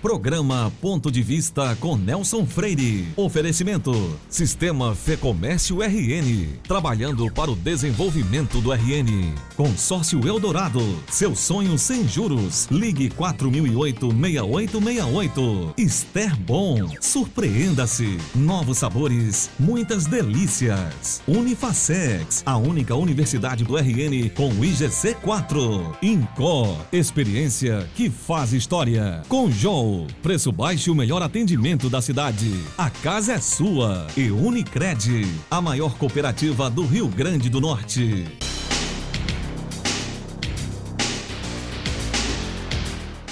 Programa Ponto de Vista com Nelson Freire. Oferecimento: Sistema Fecomércio RN. Trabalhando para o desenvolvimento do RN. Consórcio Eldorado. Seu sonho sem juros. Ligue 4008-6868. Esther Bom. Surpreenda-se. Novos sabores. Muitas delícias. Unifacex. A única universidade do RN com IGC 4. Incor. Experiência que faz história. Com João Preço baixo e o melhor atendimento da cidade. A casa é sua e Unicred, a maior cooperativa do Rio Grande do Norte.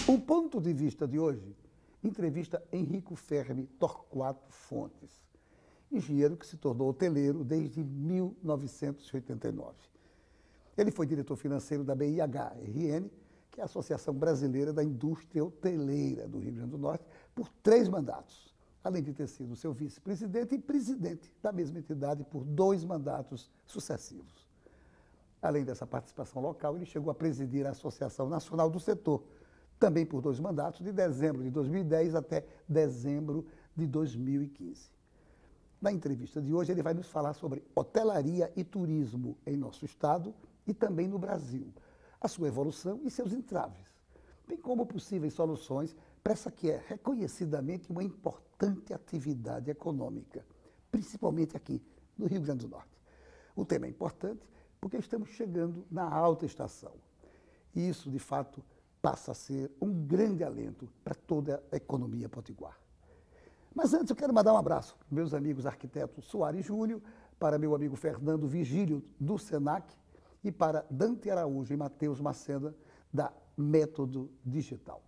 O ponto de vista de hoje, entrevista Henrico Fermi Torquato Fontes, engenheiro que se tornou hoteleiro desde 1989. Ele foi diretor financeiro da BIH RN que é a Associação Brasileira da Indústria Hoteleira do Rio Grande do Norte, por três mandatos, além de ter sido seu vice-presidente e presidente da mesma entidade por dois mandatos sucessivos. Além dessa participação local, ele chegou a presidir a Associação Nacional do Setor, também por dois mandatos, de dezembro de 2010 até dezembro de 2015. Na entrevista de hoje, ele vai nos falar sobre hotelaria e turismo em nosso estado e também no Brasil, a sua evolução e seus entraves, bem como possíveis soluções para essa que é reconhecidamente uma importante atividade econômica, principalmente aqui no Rio Grande do Norte. O tema é importante porque estamos chegando na alta estação. E isso, de fato, passa a ser um grande alento para toda a economia potiguar. Mas antes eu quero mandar um abraço para meus amigos arquitetos Soares Júnior, para meu amigo Fernando Vigílio do SENAC, e para Dante Araújo e Matheus Maceda, da Método Digital.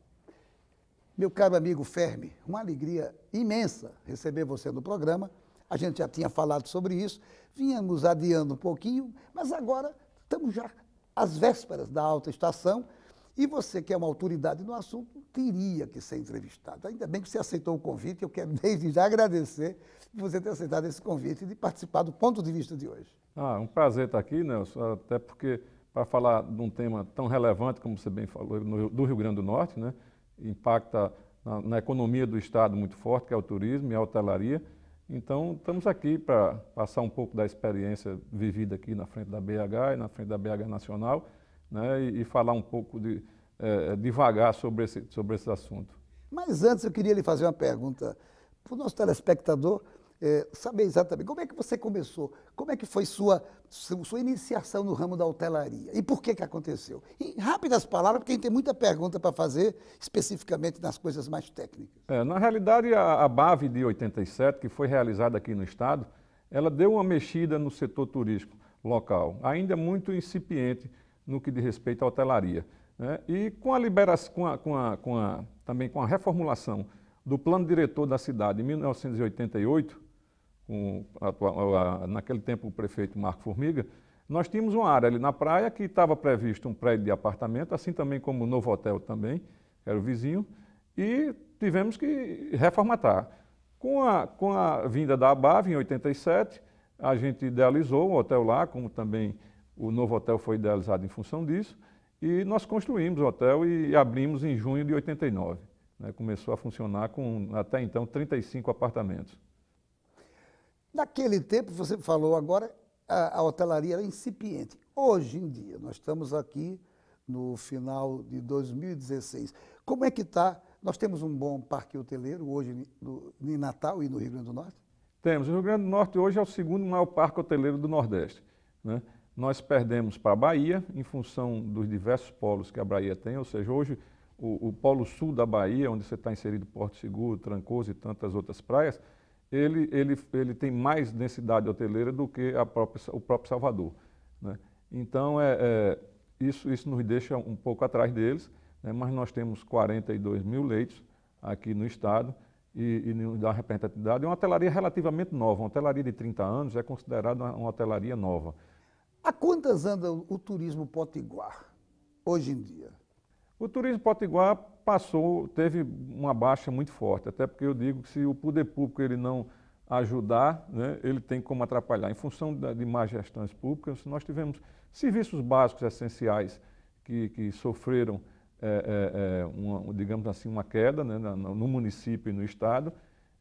Meu caro amigo Fermi, uma alegria imensa receber você no programa. A gente já tinha falado sobre isso, vínhamos adiando um pouquinho, mas agora estamos já às vésperas da alta estação e você, que é uma autoridade no assunto, teria que ser entrevistado. Ainda bem que você aceitou o convite, eu quero desde já agradecer por você ter aceitado esse convite e de participar do ponto de vista de hoje. Ah, um prazer estar aqui, Nelson, até porque para falar de um tema tão relevante, como você bem falou, no, do Rio Grande do Norte, né, impacta na, na, economia do Estado muito forte, que é o turismo e a hotelaria. Então, estamos aqui para passar um pouco da experiência vivida aqui na frente da BH e na frente da BH Nacional né, e, e, falar um pouco de, é, devagar sobre esse, sobre esse assunto. Mas antes eu queria lhe fazer uma pergunta para o nosso telespectador é, saber exatamente como é que você começou, como é que foi sua, sua iniciação no ramo da hotelaria e por que, que aconteceu. Em rápidas palavras, porque a gente tem muita pergunta para fazer, especificamente nas coisas mais técnicas. É, na realidade, a, a BAV de 87, que foi realizada aqui no Estado, ela deu uma mexida no setor turístico local, ainda muito incipiente, no que diz respeito à hotelaria. Né? E com a liberação, com a, com a, com a, também com a reformulação do plano diretor da cidade em 1988, com, a, naquele tempo o prefeito Marco Formiga, nós tínhamos uma área ali na praia que estava previsto um prédio de apartamento, assim também como o novo hotel também, que era o vizinho, e tivemos que reformatar. Com a, com a vinda da Abave, em 87, a gente idealizou um hotel lá, como também o novo hotel foi idealizado em função disso e nós construímos o hotel e abrimos em junho de 89. Né? Começou a funcionar com, até então, 35 apartamentos. Naquele tempo, você falou agora, a, a hotelaria era incipiente. Hoje em dia, nós estamos aqui no final de 2016. Como é que está? Nós temos um bom parque hoteleiro hoje no, em Natal e no Rio Grande do Norte? Temos. O Rio Grande do Norte hoje é o segundo maior parque hoteleiro do Nordeste. Né? Nós perdemos para a Bahia, em função dos diversos polos que a Bahia tem, ou seja, hoje o, o polo sul da Bahia, onde você está inserido Porto Seguro, Trancoso e tantas outras praias, ele, ele, ele tem mais densidade hoteleira do que própria, o próprio Salvador. Né? Então, é, é, isso, isso nos deixa um pouco atrás deles, né? mas nós temos 42 mil leitos aqui no estado e, e nos dá representatividade. É uma hotelaria relativamente nova, uma hotelaria de 30 anos é considerada uma, uma hotelaria nova. A quantas anda o turismo potiguar hoje em dia? O turismo potiguar passou, teve uma baixa muito forte, até porque eu digo que se o poder público ele não ajudar, né, ele tem como atrapalhar. Em função da, de más gestões públicas, nós tivemos serviços básicos essenciais que, que sofreram, é, é, uma, digamos assim, uma queda né, no município e no estado,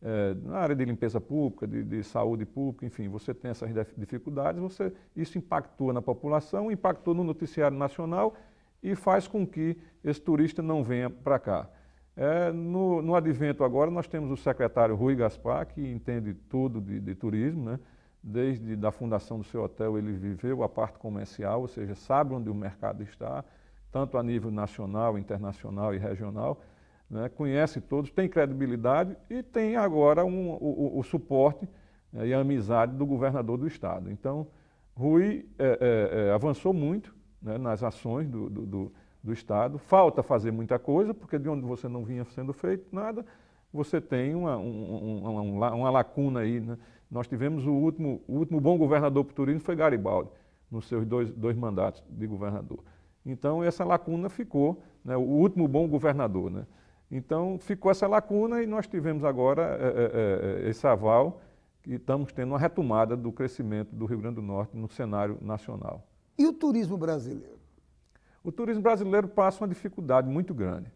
é, na área de limpeza pública, de, de, saúde pública, enfim, você tem essas dificuldades, você, isso impactou na população, impactou no noticiário nacional e faz com que esse turista não venha para cá. É, no, no, advento agora, nós temos o secretário Rui Gaspar, que entende tudo de, de turismo, né? desde da fundação do seu hotel ele viveu a parte comercial, ou seja, sabe onde o mercado está, tanto a nível nacional, internacional e regional, né, conhece todos, tem credibilidade e tem agora um, o, o, suporte né, e a amizade do governador do estado. Então, Rui é, é, é, avançou muito né, nas ações do, do, do, do, estado. Falta fazer muita coisa, porque de onde você não vinha sendo feito nada, você tem uma, um, um, uma lacuna aí. Né. Nós tivemos o último, o último bom governador turismo foi Garibaldi, nos seus dois, dois mandatos de governador. Então, essa lacuna ficou, né, o último bom governador. Né? Então ficou essa lacuna e nós tivemos agora é, é, esse aval e estamos tendo uma retomada do crescimento do Rio Grande do Norte no cenário nacional. E o turismo brasileiro? O turismo brasileiro passa uma dificuldade muito grande,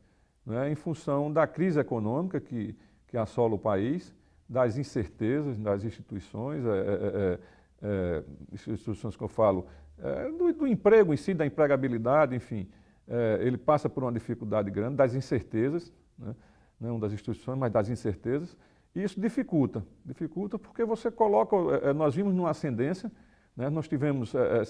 né, em função da crise econômica que, que assola o país, das incertezas das instituições, é, é, instituições que eu falo, do, do, emprego em si, da empregabilidade, enfim, ele passa por uma dificuldade grande, das incertezas, né? não né, das instituições, mas das incertezas, e isso dificulta, dificulta porque você coloca, é, é nós vimos numa ascendência, né? nós tivemos é,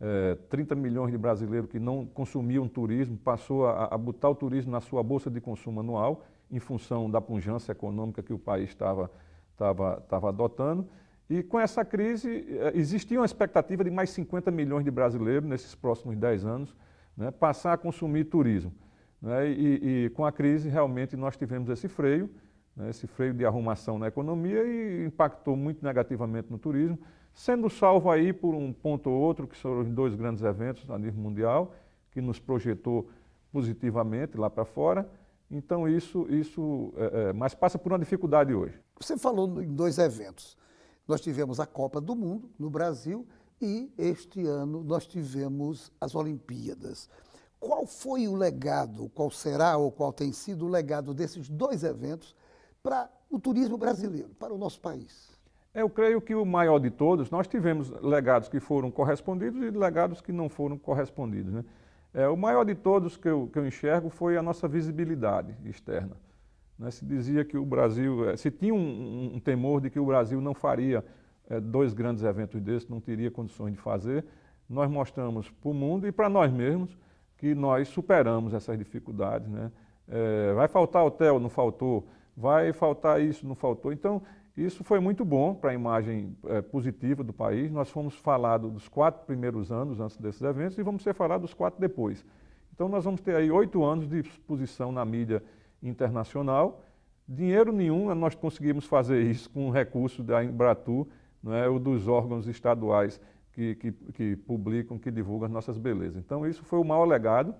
é, 30 é, é, milhões de brasileiros que não consumiam turismo, passou a, a botar o turismo na sua bolsa de consumo anual, em função da pujança econômica que o país estava, estava, estava adotando, e com essa crise, existia uma expectativa de mais 50 milhões de brasileiros nesses próximos 10 anos né, passar a consumir turismo. Né? E, e, com a crise, realmente, nós tivemos esse freio, né? esse freio de arrumação na economia e impactou muito negativamente no turismo, sendo salvo aí por um ponto ou outro, que foram os dois grandes eventos a nível mundial, que nos projetou positivamente lá para fora. Então, isso, isso é, é, mas passa por uma dificuldade hoje. Você falou em dois eventos. Nós tivemos a Copa do Mundo no Brasil e este ano nós tivemos as Olimpíadas qual foi o legado, qual será ou qual tem sido o legado desses dois eventos para o turismo brasileiro, para o nosso país? Eu creio que o maior de todos, nós tivemos legados que foram correspondidos e legados que não foram correspondidos. Né? É, o maior de todos que eu, que eu enxergo foi a nossa visibilidade externa. Né? Se dizia que o Brasil, é, se tinha um, um, um temor de que o Brasil não faria é, dois grandes eventos desses, não teria condições de fazer, nós mostramos para o mundo e para nós mesmos que nós superamos essas dificuldades. Né? É, vai faltar hotel, não faltou. Vai faltar isso, não faltou. Então, isso foi muito bom para a imagem é, positiva do país. Nós fomos falados dos quatro primeiros anos antes desses eventos e vamos ser falados dos quatro depois. Então, nós vamos ter aí oito anos de exposição na mídia internacional. Dinheiro nenhum, nós conseguimos fazer isso com o recurso da Embratur, né, ou dos órgãos estaduais que, que, que publicam, que divulgam as nossas belezas. Então, isso foi o maior legado.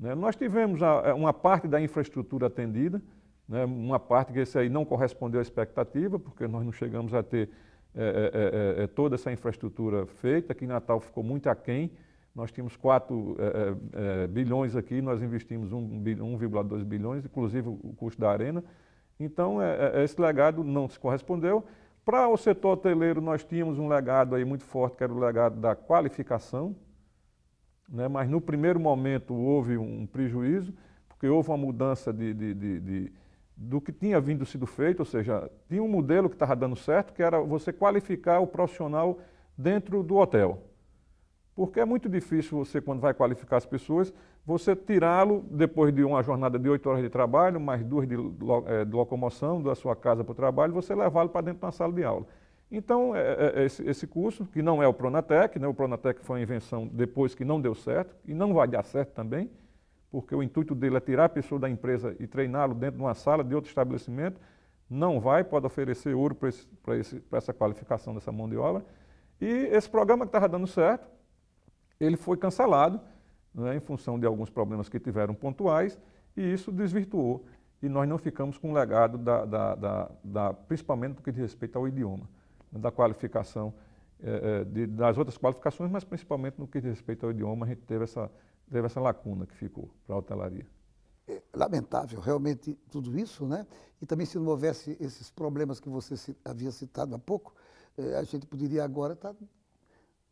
Né? Nós tivemos a, é, uma parte da infraestrutura atendida, né? uma parte que esse aí não correspondeu à expectativa, porque nós não chegamos a ter é, é, é, é, é toda essa infraestrutura feita. Aqui em Natal ficou muito aquém. Nós tínhamos 4 bilhões aqui, nós investimos 1,2 bilhões, inclusive o custo da arena. Então, esse legado não se correspondeu. Para o setor hoteleiro, nós tínhamos um legado aí muito forte, que era o legado da qualificação, né? mas no primeiro momento houve um prejuízo, porque houve uma mudança de, de, de, de do que tinha vindo sido feito, ou seja, tinha um modelo que estava dando certo, que era você qualificar o profissional dentro do hotel. Porque é muito difícil você, quando vai qualificar as pessoas, você tirá-lo depois de uma jornada de oito horas de trabalho, mais duas de, eh, de locomoção da sua casa para o trabalho, você levá-lo para dentro de uma sala de aula. Então, é, é, é, esse, esse, curso, que não é o Pronatec, né? o Pronatec foi uma invenção depois que não deu certo, e não vai dar certo também, porque o intuito dele é tirar a pessoa da empresa e treiná-lo dentro de uma sala de outro estabelecimento, não vai, pode oferecer ouro para, esse, esse, para essa qualificação dessa mão de obra. E esse programa que estava dando certo, ele foi cancelado, né, em função de alguns problemas que tiveram pontuais, e isso desvirtuou. E nós não ficamos com o legado, da, da, da, da principalmente no que diz respeito ao idioma, da qualificação, eh, eh, de, das outras qualificações, mas principalmente no que diz respeito ao idioma, a gente teve essa, teve essa lacuna que ficou para a hotelaria. É lamentável, realmente, tudo isso, né? E também se não houvesse esses problemas que você havia citado há pouco, eh, a gente poderia agora estar tá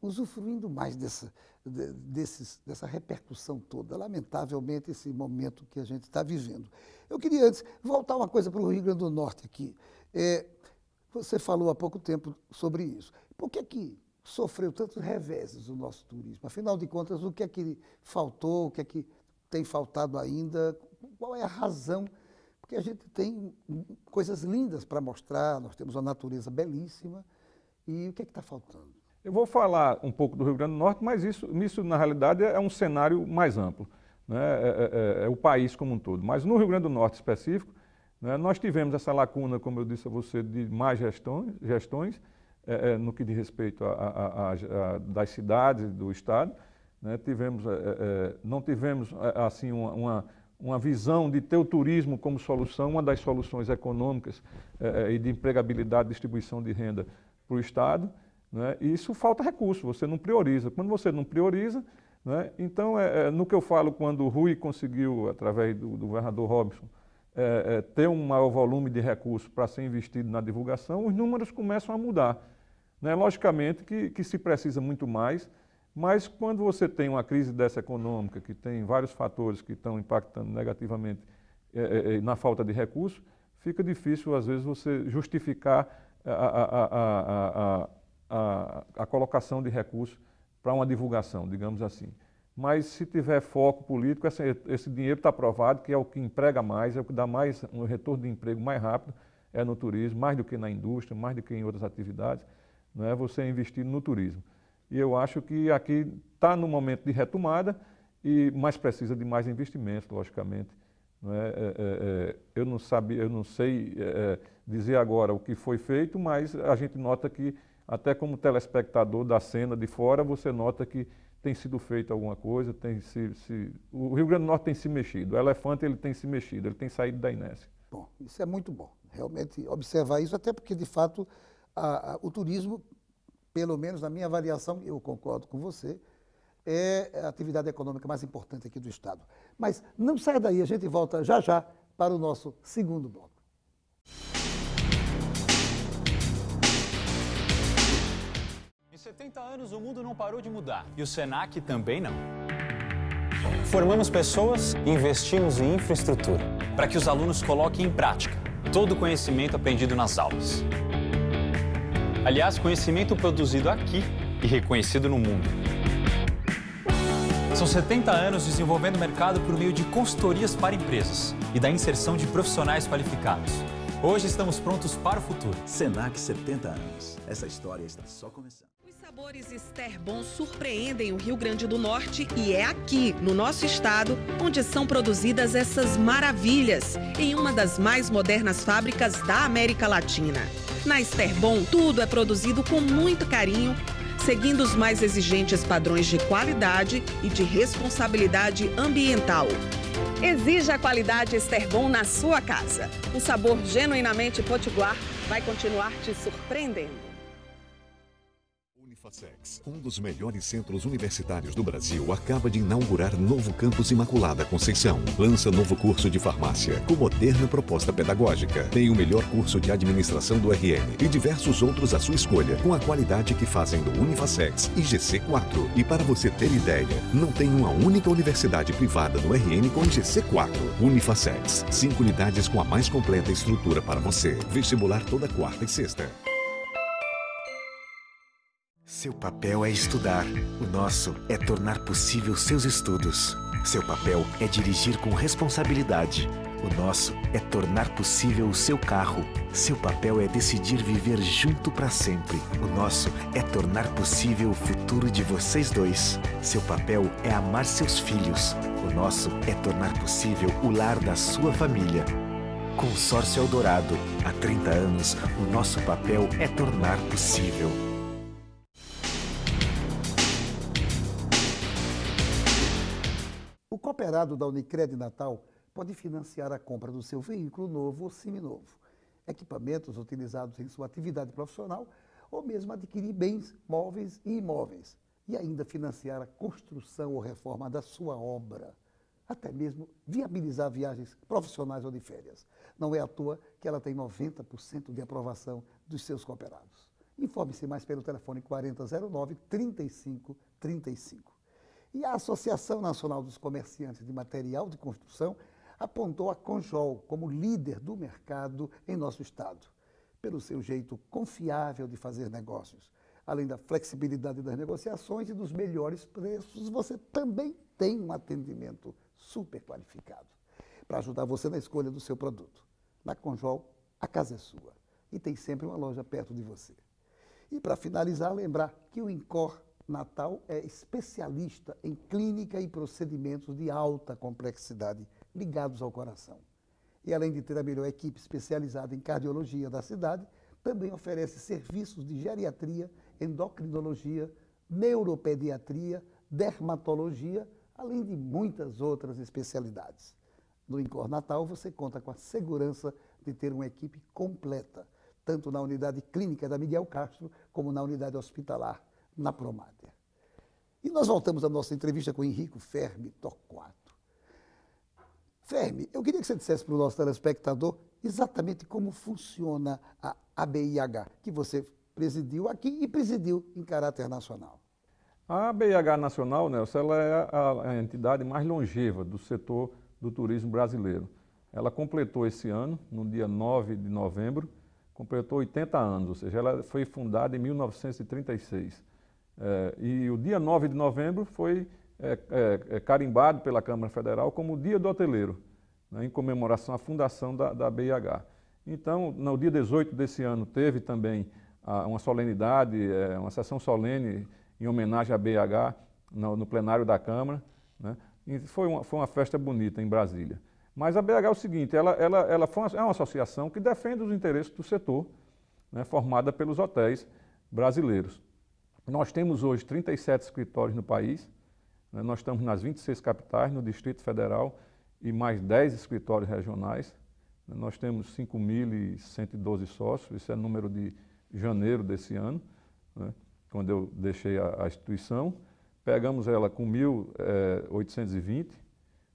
usufruindo mais dessa, de, desses, dessa repercussão toda, lamentavelmente, esse momento que a gente está vivendo. Eu queria antes voltar uma coisa para o Rio Grande do Norte aqui. É, você falou há pouco tempo sobre isso. Por que é que sofreu tantos reveses o nosso turismo? Afinal de contas, o que é que faltou, o que é que tem faltado ainda? Qual é a razão? Porque a gente tem coisas lindas para mostrar, nós temos uma natureza belíssima, e o que é que está faltando? Eu vou falar um pouco do Rio Grande do Norte, mas isso, isso na realidade, é, é um cenário mais amplo. Né? É, é, é, é, o país como um todo. Mas no Rio Grande do Norte específico, né, nós tivemos essa lacuna, como eu disse a você, de mais gestões, gestões é, é no que diz respeito a, a, a, a das cidades do Estado. Né? Tivemos, não tivemos assim uma, uma, uma, visão de ter o turismo como solução, uma das soluções econômicas e de empregabilidade, distribuição de renda para o Estado. Né? isso falta recurso, você não prioriza. Quando você não prioriza, né? então é, é, no que eu falo quando o Rui conseguiu, através do, do governador Robson, é, é, ter um maior volume de recursos para ser investido na divulgação, os números começam a mudar. Né? Logicamente que, que se precisa muito mais, mas quando você tem uma crise dessa econômica, que tem vários fatores que estão impactando negativamente é, é, na falta de recursos, fica difícil às vezes você justificar a, a, a, a a, a colocação de recursos para uma divulgação, digamos assim. Mas se tiver foco político, esse, esse dinheiro está provado que é o que emprega mais, é o que dá mais um retorno de emprego mais rápido, é no turismo, mais do que na indústria, mais do que em outras atividades, não é você investir no turismo. E eu acho que aqui está no momento de retomada, e mas precisa de mais investimentos, logicamente. Não é? é? É, é, eu não sabia, eu não sei é, é, dizer agora o que foi feito, mas a gente nota que até como telespectador da cena de fora, você nota que tem sido feito alguma coisa, tem se, se, o Rio Grande do Norte tem se mexido, o elefante ele tem se mexido, ele tem saído da inércia. Bom, isso é muito bom, realmente observar isso, até porque de fato a, a, o turismo, pelo menos na minha avaliação, eu concordo com você, é a atividade econômica mais importante aqui do Estado. Mas não sai daí, a gente volta já já para o nosso segundo bloco. 70 anos o mundo não parou de mudar e o Senac também não. Formamos pessoas e investimos em infraestrutura para que os alunos coloquem em prática todo o conhecimento aprendido nas aulas. Aliás, conhecimento produzido aqui e reconhecido no mundo. São 70 anos desenvolvendo o mercado por meio de consultorias para empresas e da inserção de profissionais qualificados. Hoje estamos prontos para o futuro. Senac 70 anos. Essa história está só começando sabores Esther Bom surpreendem o Rio Grande do Norte e é aqui, no nosso estado, onde são produzidas essas maravilhas, em uma das mais modernas fábricas da América Latina. Na Esther Bom, tudo é produzido com muito carinho, seguindo os mais exigentes padrões de qualidade e de responsabilidade ambiental. Exija a qualidade Esther Bom na sua casa. O sabor genuinamente potiguar vai continuar te surpreendendo. Unifasex, um dos melhores centros universitários do Brasil, acaba de inaugurar novo campus Imaculada Conceição. Lança novo curso de farmácia, com moderna proposta pedagógica. Tem o melhor curso de administração do RN e diversos outros à sua escolha, com a qualidade que fazem do Unifasex e GC4. E para você ter ideia, não tem uma única universidade privada no RN com GC4. Unifasex, cinco unidades com a mais completa estrutura para você. Vestibular toda quarta e sexta. Seu papel é estudar. O nosso é tornar possível seus estudos. Seu papel é dirigir com responsabilidade. O nosso é tornar possível o seu carro. Seu papel é decidir viver junto para sempre. O nosso é tornar possível o futuro de vocês dois. Seu papel é amar seus filhos. O nosso é tornar possível o lar da sua família. Consórcio Eldorado. Há 30 anos, o nosso papel é tornar possível. cooperado da Unicred Natal pode financiar a compra do seu veículo novo ou seminovo, equipamentos utilizados em sua atividade profissional ou mesmo adquirir bens móveis e imóveis e ainda financiar a construção ou reforma da sua obra, até mesmo viabilizar viagens profissionais ou de férias. Não é à toa que ela tem 90% de aprovação dos seus cooperados. Informe-se mais pelo telefone 4009 3535. E a Associação Nacional dos Comerciantes de Material de Construção apontou a Conjol como líder do mercado em nosso estado, pelo seu jeito confiável de fazer negócios. Além da flexibilidade das negociações e dos melhores preços, você também tem um atendimento super qualificado para ajudar você na escolha do seu produto. Na Conjol, a casa é sua e tem sempre uma loja perto de você. E para finalizar, lembrar que o INCOR Natal é especialista em clínica e procedimentos de alta complexidade ligados ao coração. E além de ter a melhor equipe especializada em cardiologia da cidade, também oferece serviços de geriatria, endocrinologia, neuropediatria, dermatologia, além de muitas outras especialidades. No Incor Natal, você conta com a segurança de ter uma equipe completa, tanto na unidade clínica da Miguel Castro como na unidade hospitalar na Promater. E nós voltamos à nossa entrevista com Henrico Fermi Torquato. Fermi, eu queria que você dissesse para o nosso telespectador exatamente como funciona a ABIH, que você presidiu aqui e presidiu em caráter nacional. A ABIH Nacional, Nelson, ela é a, a entidade mais longeva do setor do turismo brasileiro. Ela completou esse ano, no dia 9 de novembro, completou 80 anos, ou seja, ela foi fundada em 1936. É, e o dia 9 de novembro foi é, é, é, carimbado pela Câmara Federal como o Dia do Hoteleiro, né, em comemoração à fundação da, da BIH. Então, no dia 18 desse ano, teve também a, ah, uma solenidade, é, uma sessão solene em homenagem à BIH no, no plenário da Câmara. Né, e foi uma, foi uma festa bonita em Brasília. Mas a BH é o seguinte, ela, ela, ela é uma associação que defende os interesses do setor, né, formada pelos hotéis brasileiros. Nós temos hoje 37 escritórios no país, né? nós estamos nas 26 capitais, no Distrito Federal e mais 10 escritórios regionais. Né? Nós temos 5.112 sócios, isso é número de janeiro desse ano, né? quando eu deixei a, a, instituição. Pegamos ela com 1.820, eh,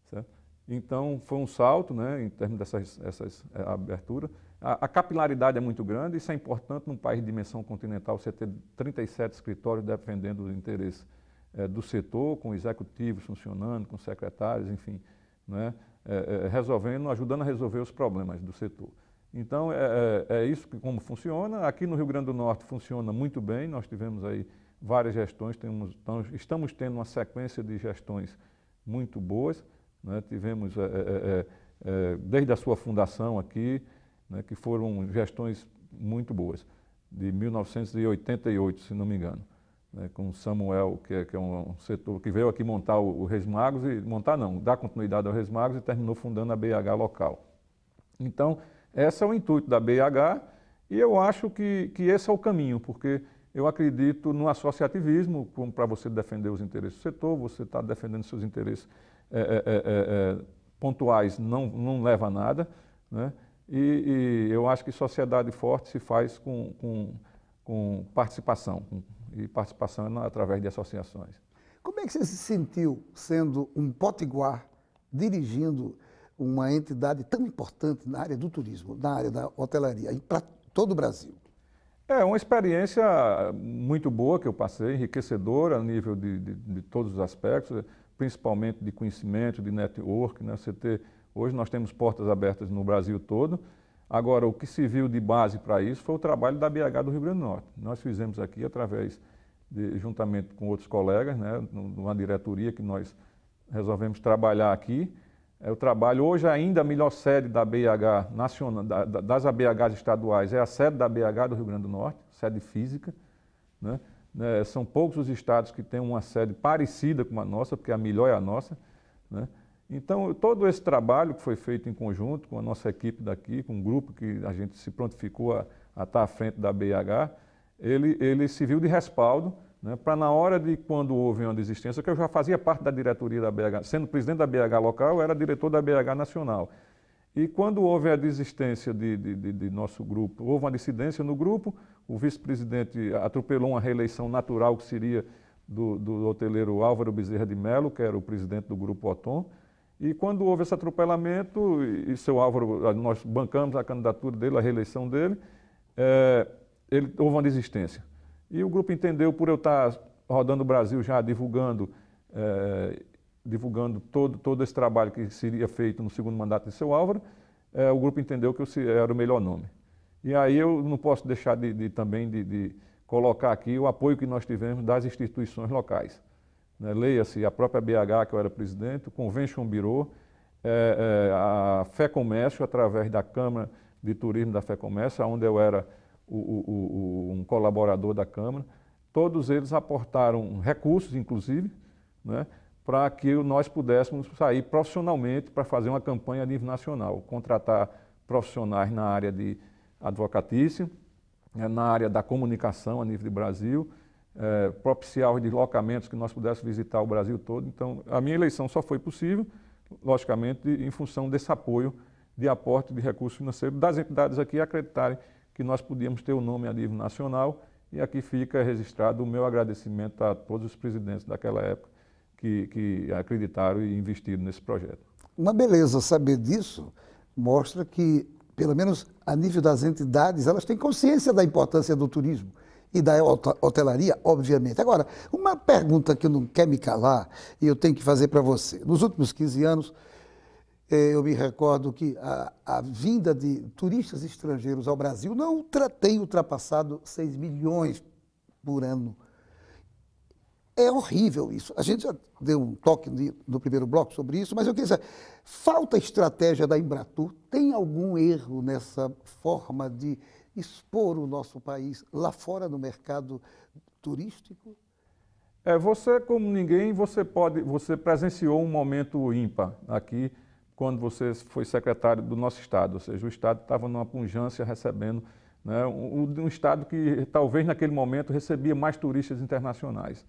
certo? Então, foi um salto né, em termos dessas essas, eh, abertura. A, capilaridade é muito grande, isso é importante num país de dimensão continental, você ter 37 escritórios dependendo do interesse é, eh, do setor, com executivos funcionando, com secretários, enfim, né, é, é, resolvendo, ajudando a resolver os problemas do setor. Então, é, é, é isso que, como funciona. Aqui no Rio Grande do Norte funciona muito bem, nós tivemos aí várias gestões, temos, estamos tendo uma sequência de gestões muito boas. Né? Tivemos, é, é, é, desde a sua fundação aqui, né, que foram gestões muito boas, de 1988, se não me engano, né, com Samuel, que é, que é um, setor que veio aqui montar o, o Resmagos, e montar não, dar continuidade ao Resmagos e terminou fundando a BH local. Então, esse é o intuito da BH e eu acho que, que esse é o caminho, porque eu acredito no associativismo, para você defender os interesses do setor, você está defendendo seus interesses é, é, é, pontuais, não, não leva a nada, né? E, e eu acho que sociedade forte se faz com, com, com participação, e participação é através de associações. Como é que você se sentiu sendo um potiguar dirigindo uma entidade tão importante na área do turismo, na área da hotelaria, para todo o Brasil? É uma experiência muito boa que eu passei, enriquecedora a nível de, de, de todos os aspectos, principalmente de conhecimento, de network, né? você ter Hoje nós temos portas abertas no Brasil todo. Agora, o que se viu de base para isso foi o trabalho da BH do Rio Grande do Norte. Nós fizemos aqui, através, de, juntamente com outros colegas, né, numa diretoria que nós resolvemos trabalhar aqui. É o trabalho, hoje ainda a melhor sede da BH nacional, das ABHs estaduais é a sede da BH do Rio Grande do Norte, sede física. Né? É, são poucos os estados que têm uma sede parecida com a nossa, porque a melhor é a nossa. Né? Então, todo esse trabalho que foi feito em conjunto com a nossa equipe daqui, com um grupo que a gente se prontificou a, a estar tá à frente da BH, ele, ele serviu de respaldo né, para na hora de quando houve uma desistência, que eu já fazia parte da diretoria da BH, sendo presidente da BH local, eu era diretor da BH nacional. E quando houve a desistência de, de, de, de nosso grupo, houve uma dissidência no grupo, o vice-presidente atropelou uma reeleição natural que seria do, do hoteleiro Álvaro Bezerra de Melo, que era o presidente do grupo Otom, e quando houve esse atropelamento, e, seu Álvaro, nós bancamos a candidatura dele, a reeleição dele, é, ele, houve uma desistência. E o grupo entendeu, por eu estar rodando o Brasil já divulgando, é, divulgando todo, todo esse trabalho que seria feito no segundo mandato de seu Álvaro, é, o grupo entendeu que eu, era o melhor nome. E aí eu não posso deixar de, de também de, de, colocar aqui o apoio que nós tivemos das instituições locais. Né? Leia-se a própria BH, que eu era presidente, o Convention Bureau, é, é, a Fé Comércio, através da Câmara de Turismo da Fé Comércio, onde eu era o, o, o, um colaborador da Câmara. Todos eles aportaram recursos, inclusive, né, para que nós pudéssemos sair profissionalmente para fazer uma campanha a nível nacional, contratar profissionais na área de advocatícia, né, na área da comunicação a nível de Brasil, é, os deslocamentos que nós pudéssemos visitar o Brasil todo. Então, a minha eleição só foi possível, logicamente, em função desse apoio de aporte de recursos financeiros das entidades aqui acreditarem que nós podíamos ter o um nome a nível nacional. E aqui fica registrado o meu agradecimento a todos os presidentes daquela época que, que acreditaram e investiram nesse projeto. Uma beleza saber disso mostra que, pelo menos a nível das entidades, elas têm consciência da importância do turismo e da hotelaria, obviamente. Agora, uma pergunta que eu não quero me calar e eu tenho que fazer para você. Nos últimos 15 anos, eh, eu me recordo que a, a vinda de turistas estrangeiros ao Brasil não ultra, tem ultrapassado 6 milhões por ano. É horrível isso. A gente já deu um toque no primeiro bloco sobre isso, mas eu queria dizer, falta estratégia da Embratur? Tem algum erro nessa forma de expor o nosso país lá fora no mercado turístico? É, você, como ninguém, você pode, você presenciou um momento ímpar aqui quando você foi secretário do nosso estado, ou seja, o estado estava numa pungência recebendo né, um, um, estado que talvez naquele momento recebia mais turistas internacionais,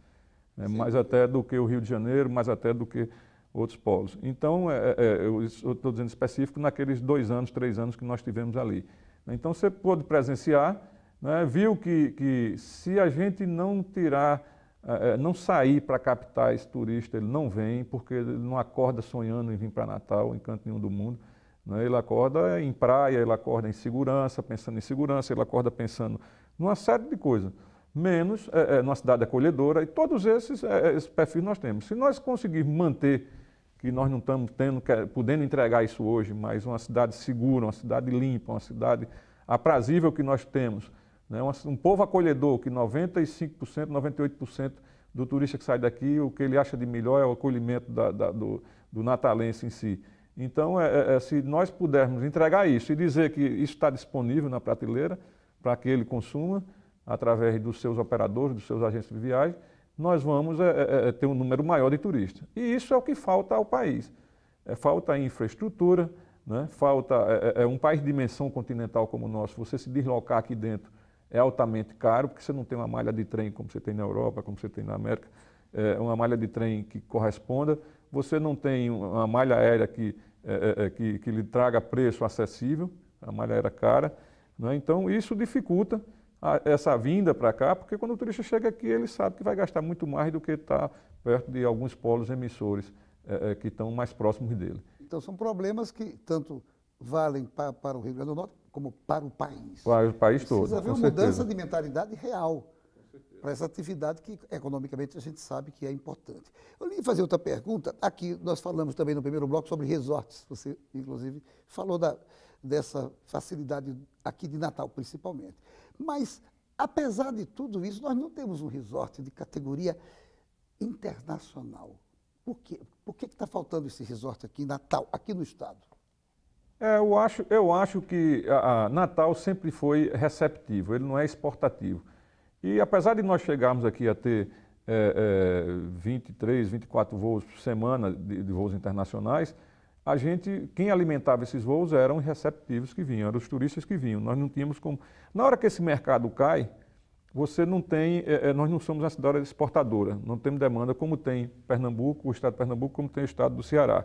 né, mais até do que o Rio de Janeiro, mais até do que outros polos. Então, é, é, é eu estou dizendo específico naqueles dois anos, três anos que nós tivemos ali. Então você pôde presenciar, né, viu que, que se a gente não tirar, eh, eh, não sair para capitais turistas, ele não vem, porque ele não acorda sonhando em vir para Natal, em canto nenhum do mundo. Né? Ele acorda em praia, ele acorda em segurança, pensando em segurança, ele acorda pensando numa série de coisas. Menos é, numa cidade acolhedora, e todos esses, esses perfis nós temos. Se nós conseguirmos manter que nós não estamos tendo, é, podendo entregar isso hoje, mas uma cidade segura, uma cidade limpa, uma cidade aprazível que nós temos, né? um povo acolhedor, que 95%, 98% do turista que sai daqui, o que ele acha de melhor é o acolhimento da, da, do, do, natalense em si. Então, é, é, é, se nós pudermos entregar isso e dizer que isso está disponível na prateleira para que ele consuma, através dos seus operadores, dos seus agentes de viagem, nós vamos é, é, é, ter um número maior de turistas. E isso é o que falta ao país. É, falta infraestrutura, né? falta é, é, é, um país de dimensão continental como o nosso. Você se deslocar aqui dentro é altamente caro, porque você não tem uma malha de trem como você tem na Europa, como você tem na América, uma malha de trem que corresponda. Você não tem uma malha aérea que, que, que lhe traga preço acessível, a malha aérea cara. Né? Então, isso dificulta a, essa vinda para cá, porque quando o turista chega aqui, ele sabe que vai gastar muito mais do que está perto de alguns polos emissores é, é que estão mais próximos dele. Então, são problemas que tanto valem para, para o Rio Grande do Norte como para o país. Para o país Precisa todo. Precisa haver uma certeza. mudança de mentalidade real para essa atividade que economicamente a gente sabe que é importante. Eu lhe fazer outra pergunta. Aqui nós falamos também no primeiro bloco sobre resorts. Você, inclusive, falou da, dessa facilidade aqui de Natal, principalmente. Mas, apesar de tudo isso, nós não temos um resort de categoria internacional. Por quê? Por que está faltando esse resort aqui em Natal, aqui no estado? É, eu, acho, eu acho que a, a Natal sempre foi receptivo, ele não é exportativo. E apesar de nós chegarmos aqui a ter é, é, 23, 24 voos por semana de, de voos internacionais, a gente, quem alimentava esses voos eram os receptivos que vinham, eram os turistas que vinham. Nós não tínhamos como. Na hora que esse mercado cai, você não tem, é, é, nós não somos uma cidade exportadora, não temos demanda como tem Pernambuco, o estado de Pernambuco, como tem o estado do Ceará,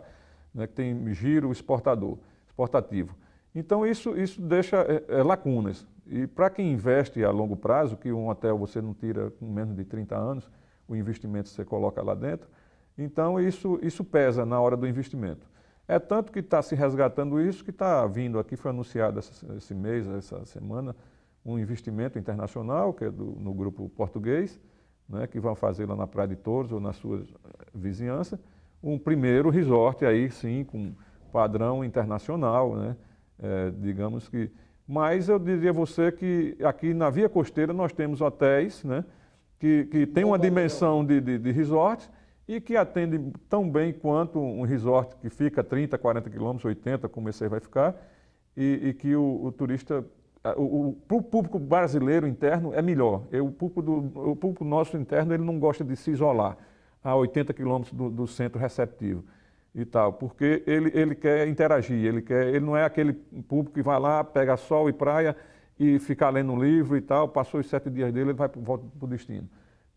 né, que tem giro exportador, exportativo. Então isso, isso deixa é, é, lacunas. E para quem investe a longo prazo, que um hotel você não tira com menos de 30 anos, o investimento você coloca lá dentro, então isso, isso pesa na hora do investimento. É tanto que está se resgatando isso que está vindo aqui, foi anunciado essa, esse mês, essa semana, um investimento internacional, que é do, no grupo português, né, que vão fazer lá na Praia de Touros ou na sua eh, vizinhança, um primeiro resort aí sim, com padrão internacional, né, é, digamos que. Mas eu diria a você que aqui na Via Costeira nós temos hotéis né, que, que têm uma dimensão de, de, de resort, e que atende tão bem quanto um resort que fica 30, 40 quilômetros, 80, como esse aí vai ficar, e, e que o, o turista, o, o, público brasileiro interno é melhor. o, público do, o público nosso interno ele não gosta de se isolar a 80 quilômetros do, do, centro receptivo e tal, porque ele, ele quer interagir, ele, quer, ele não é aquele público que vai lá, pega sol e praia e fica lendo um livro e tal, passou os sete dias dele, ele vai para o destino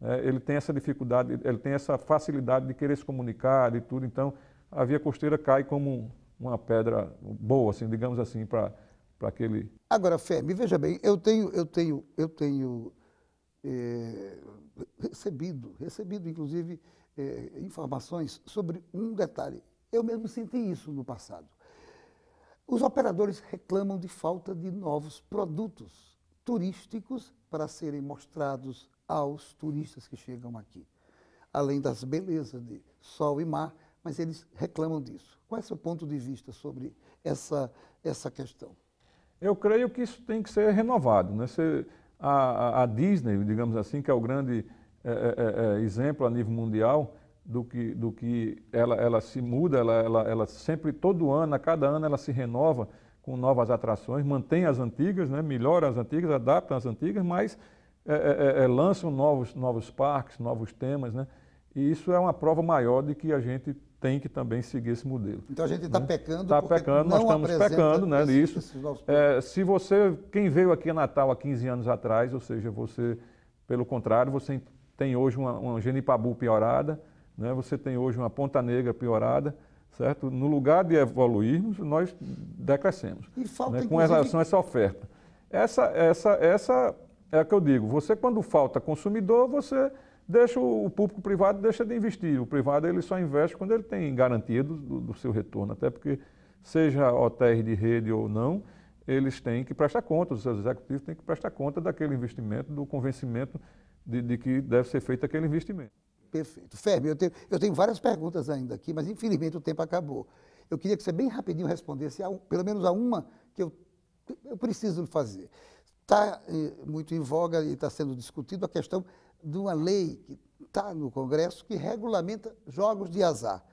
é, ele tem essa dificuldade, ele tem essa facilidade de querer se comunicar e tudo, então a via costeira cai como uma pedra boa, assim, digamos assim, para aquele. Agora, me veja bem, eu tenho, eu tenho, eu tenho é, recebido, recebido, inclusive, é, informações sobre um detalhe. Eu mesmo senti isso no passado. Os operadores reclamam de falta de novos produtos turísticos para serem mostrados aos turistas que chegam aqui. Além das belezas de sol e mar, mas eles reclamam disso. Qual é o seu ponto de vista sobre essa, essa questão? Eu creio que isso tem que ser renovado. Né? Se a, a, Disney, digamos assim, que é o grande é é, é, é, exemplo a nível mundial do que, do que ela, ela se muda, ela, ela, ela sempre, todo ano, a cada ano, ela se renova com novas atrações, mantém as antigas, né, melhora as antigas, adapta as antigas, mas é, é, é, é, lançam novos, novos parques, novos temas, né? E isso é uma prova maior de que a gente tem que também seguir esse modelo. Então a gente está né? pecando, está pecando, nós estamos pecando, né? Esses, isso. Esses é, se você, quem veio aqui a Natal há 15 anos atrás, ou seja, você, pelo contrário, você tem hoje uma, uma Genipabu piorada, né? Você tem hoje uma Ponta Negra piorada certo? No lugar de evoluirmos, nós decrescemos. E falta, né? Com inclusive... relação a essa oferta. Essa, essa, essa é o que eu digo. Você, quando falta consumidor, você deixa o público privado deixa de investir. O privado ele só investe quando ele tem garantia do, do seu retorno, até porque seja hotéis de rede ou não, eles têm que prestar conta, os seus executivos têm que prestar conta daquele investimento, do convencimento de, de que deve ser feito aquele investimento. Perfeito. Fermi, eu tenho, eu tenho várias perguntas ainda aqui, mas infelizmente o tempo acabou. Eu queria que você bem rapidinho respondesse, a, pelo menos a uma que eu, eu preciso fazer. Está eh, muito em voga e está sendo discutido a questão de uma lei que está no Congresso que regulamenta jogos de azar.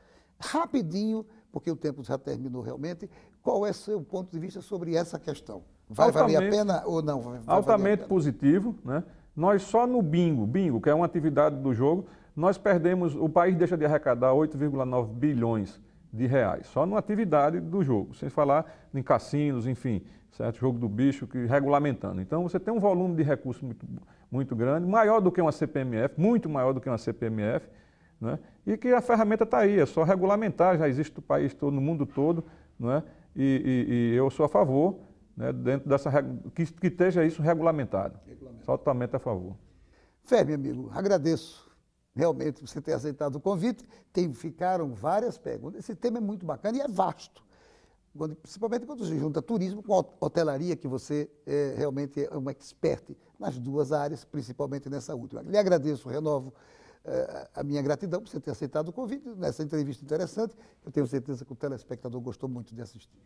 Rapidinho, porque o tempo já terminou realmente, qual é o seu ponto de vista sobre essa questão? Vai valer a pena ou não? Vai altamente positivo, né? Nós só no bingo, bingo, que é uma atividade do jogo, nós perdemos, o país deixa de arrecadar 8,9 bilhões de reais, só na atividade do jogo, sem falar em cassinos, enfim, certo? Jogo do bicho, que regulamentando. Então você tem um volume de recursos muito, muito grande, maior do que uma CPMF, muito maior do que uma CPMF, né? e que a ferramenta está aí, é só regulamentar, já existe no país todo, no mundo todo, né? e, e, e eu sou a favor né, dentro dessa que, que esteja isso regulamentado. Regulamento. Altamente a favor. Fé, meu amigo, agradeço realmente você ter aceitado o convite. Tem, ficaram várias perguntas. Esse tema é muito bacana e é vasto. Quando, principalmente quando se junta turismo com hotelaria, que você é, realmente é uma expert nas duas áreas, principalmente nessa última. Lhe agradeço, renovo é, a minha gratidão por você ter aceitado o convite nessa entrevista interessante. Eu tenho certeza que o telespectador gostou muito de assistir.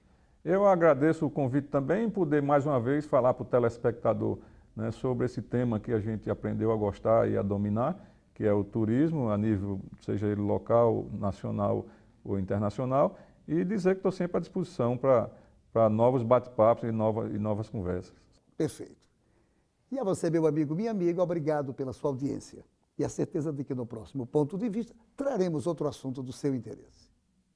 Eu agradeço o convite também poder mais uma vez falar para o telespectador né, sobre esse tema que a gente aprendeu a gostar e a dominar que é o turismo, a nível, seja ele local, nacional ou internacional, e dizer que estou sempre à disposição para novos bate-papos e, nova, e novas conversas. Perfeito. E a você, meu amigo, minha amiga, obrigado pela sua audiência e a certeza de que no próximo ponto de vista traremos outro assunto do seu interesse.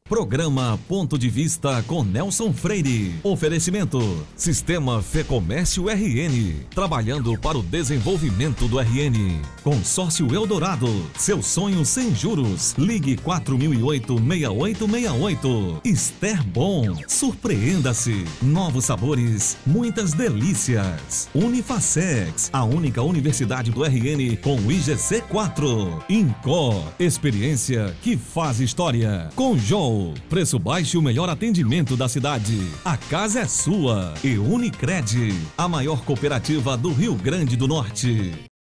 Programa Ponto de Vista com Nelson Freire. Oferecimento: Sistema Fê Comércio RN. Trabalhando para o desenvolvimento do RN. Consórcio Eldorado. Seu sonho sem juros. Ligue 4008-6868. Esther Bom. Surpreenda-se. Novos sabores. Muitas delícias. Unifacex. A única universidade do RN com IGC 4. Incor. Experiência que faz história. Com João Natal. Preço baixo e o melhor atendimento da cidade. A casa é sua e Unicred, a maior cooperativa do Rio Grande do Norte.